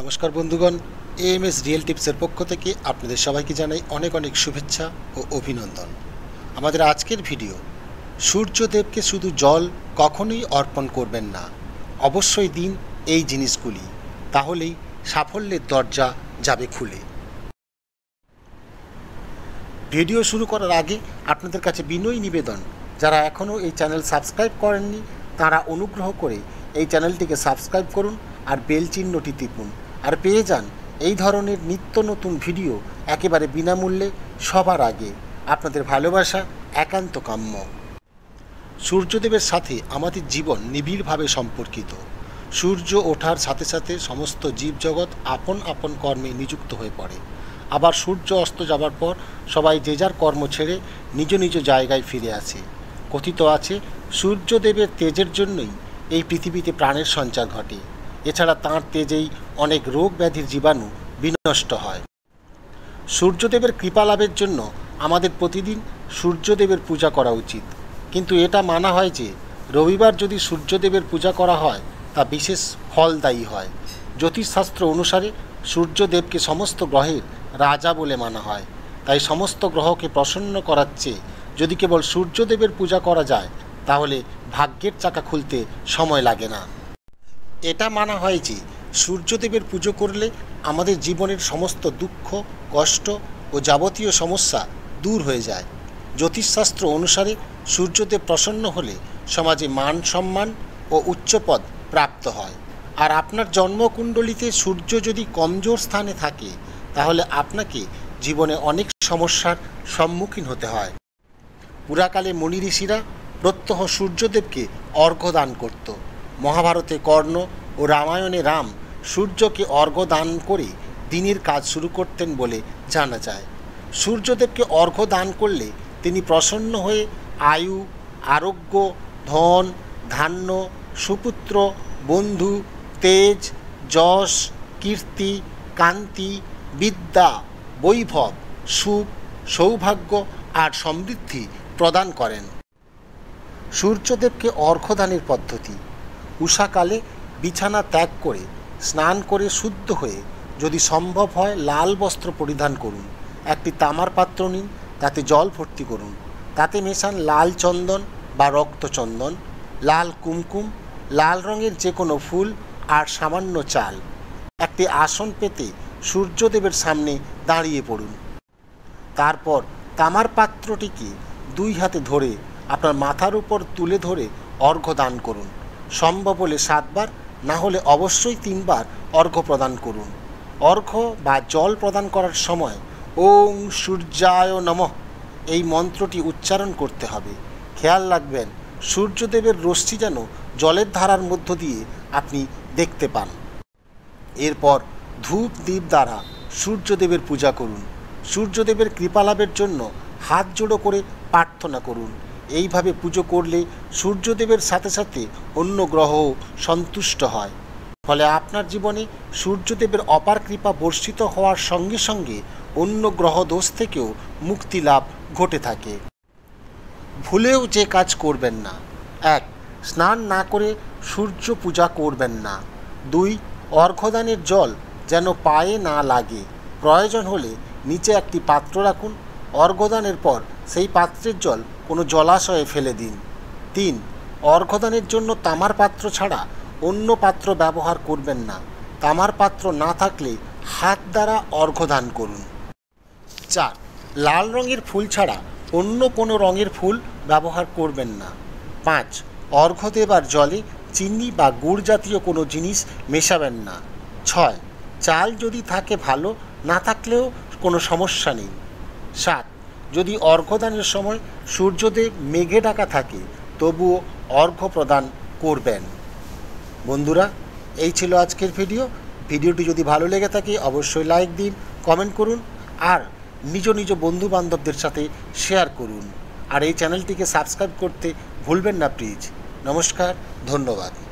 নমস্কার বন্ধুগণ AMS real টিপসের পক্ষ থেকে আপনাদের সবাইকে জানাই অনেক অনেক শুভেচ্ছা ও অভিনন্দন আমাদের আজকের ভিডিও সূর্যদেবকে শুধু জল কখনোই অর্পণ করবেন না অবশ্যই দিন এই জিনিসগুলি তাহলেই সাফল্যের দরজা যাবে খুলে ভিডিও শুরু করার আগে আপনাদের কাছে বিনয়ী নিবেদন যারা এখনও এই চ্যানেল সাবস্ক্রাইব করেননি তারা অনুগ্রহ করে এই চ্যানেলটিকে সাবস্ক্রাইব করুন আর বেল চিহ্নটি টিপুন আর পেয়ে যান এই ধরনের নিত্য নতুন ভিডিও একেবারে বিনামূল্যে সবার আগে আপনাদের ভালোবাসা একান্ত কাম্য সূর্যদেবের সাথে আমাদের জীবন নিবিড়ভাবে সম্পর্কিত সূর্য ওঠার সাথে সাথে সমস্ত জীবজগৎ আপন আপন কর্মে নিযুক্ত হয়ে পড়ে আবার সূর্য অস্ত যাবার পর সবাই যে যার কর্ম ছেড়ে নিজ নিজ জায়গায় ফিরে আসে কথিত আছে সূর্যদেবের তেজের জন্যই এই পৃথিবীতে প্রাণের সঞ্চার ঘটে এছাড়া তাঁর তেজেই অনেক রোগ ব্যাধির জীবাণু বিনষ্ট হয় সূর্যদেবের কৃপা লাভের জন্য আমাদের প্রতিদিন সূর্যদেবের পূজা করা উচিত কিন্তু এটা মানা হয় যে রবিবার যদি সূর্যদেবের পূজা করা হয় তা বিশেষ ফলদায়ী হয় জ্যোতিষশাস্ত্র অনুসারে সূর্যদেবকে সমস্ত গ্রহের রাজা বলে মানা হয় তাই সমস্ত গ্রহকে প্রসন্ন করার চেয়ে যদি কেবল সূর্যদেবের পূজা করা যায় তাহলে ভাগ্যের চাকা খুলতে সময় লাগে না এটা মানা হয় যে সূর্যদেবের পুজো করলে আমাদের জীবনের সমস্ত দুঃখ কষ্ট ও যাবতীয় সমস্যা দূর হয়ে যায় জ্যোতিষশাস্ত্র অনুসারে সূর্যদেব প্রসন্ন হলে সমাজে মান সম্মান ও উচ্চপদ প্রাপ্ত হয় আর আপনার জন্মকুণ্ডলিতে সূর্য যদি কমজোর স্থানে থাকে তাহলে আপনাকে জীবনে অনেক সমস্যার সম্মুখীন হতে হয় পুরাকালে মণি ঋষিরা প্রত্যহ সূর্যদেবকে অর্ঘ্য দান করত মহাভারতে কর্ণ ও রামায়ণে রাম সূর্যকে অর্ঘ্য দান করে দিনের কাজ শুরু করতেন বলে জানা যায় সূর্যদেবকে অর্ঘ্য দান করলে তিনি প্রসন্ন হয়ে আয়ু আরোগ্য ধন ধান্য সুপুত্র বন্ধু তেজ যশ কীর্তি কান্তি বিদ্যা বৈভব সুখ সৌভাগ্য আর সমৃদ্ধি প্রদান করেন সূর্যদেবকে অর্ঘদানের পদ্ধতি উষাকালে বিছানা ত্যাগ করে স্নান করে শুদ্ধ হয়ে যদি সম্ভব হয় লাল বস্ত্র পরিধান করুন একটি তামার পাত্র নিন তাতে জল ভর্তি করুন তাতে মেশান লাল চন্দন বা রক্তচন্দন লাল কুমকুম লাল রঙের যে কোনো ফুল আর সামান্য চাল একটি আসন পেতে সূর্যদেবের সামনে দাঁড়িয়ে পড়ুন তারপর তামার পাত্রটিকে দুই হাতে ধরে আপনার মাথার উপর তুলে ধরে অর্ঘ্য দান করুন সম্ভব হলে সাতবার না হলে অবশ্যই তিনবার অর্ঘ্য প্রদান করুন অর্ঘ্য বা জল প্রদান করার সময় ওং সূর্যায় নম এই মন্ত্রটি উচ্চারণ করতে হবে খেয়াল রাখবেন সূর্যদেবের রশ্মি যেন জলের ধারার মধ্য দিয়ে আপনি দেখতে পান এরপর ধূপ দ্বীপ দ্বারা সূর্যদেবের পূজা করুন সূর্যদেবের কৃপালাভের জন্য হাত জোড়ো করে প্রার্থনা করুন এইভাবে পুজো করলে সূর্যদেবের সাথে সাথে অন্য গ্রহও সন্তুষ্ট হয় ফলে আপনার জীবনে সূর্যদেবের অপার কৃপা বর্ষিত হওয়ার সঙ্গে সঙ্গে অন্য গ্রহ দোষ থেকেও মুক্তি লাভ ঘটে থাকে ভুলেও যে কাজ করবেন না এক স্নান না করে সূর্য পূজা করবেন না দুই অর্ঘদানের জল যেন পায়ে না লাগে প্রয়োজন হলে নিচে একটি পাত্র রাখুন অর্ঘদানের পর সেই পাত্রের জল কোনো জলাশয়ে ফেলে দিন তিন অর্ঘদানের জন্য তামার পাত্র ছাড়া অন্য পাত্র ব্যবহার করবেন না তামার পাত্র না থাকলে হাত দ্বারা অর্ঘদান করুন চার লাল রঙের ফুল ছাড়া অন্য কোনো রঙের ফুল ব্যবহার করবেন না পাঁচ অর্ঘ্য দেবার জলে চিনি বা গুড় জাতীয় কোনো জিনিস মেশাবেন না ছয় চাল যদি থাকে ভালো না থাকলেও কোনো সমস্যা নেই সাত যদি অর্ঘ্যদানের সময় সূর্যদেব মেঘে ডাকা থাকে তবুও অর্ঘ্য প্রদান করবেন বন্ধুরা এই ছিল আজকের ভিডিও ভিডিওটি যদি ভালো লেগে থাকে অবশ্যই লাইক দিন কমেন্ট করুন আর নিজ নিজ বন্ধু বান্ধবদের সাথে শেয়ার করুন আর এই চ্যানেলটিকে সাবস্ক্রাইব করতে ভুলবেন না প্লিজ নমস্কার ধন্যবাদ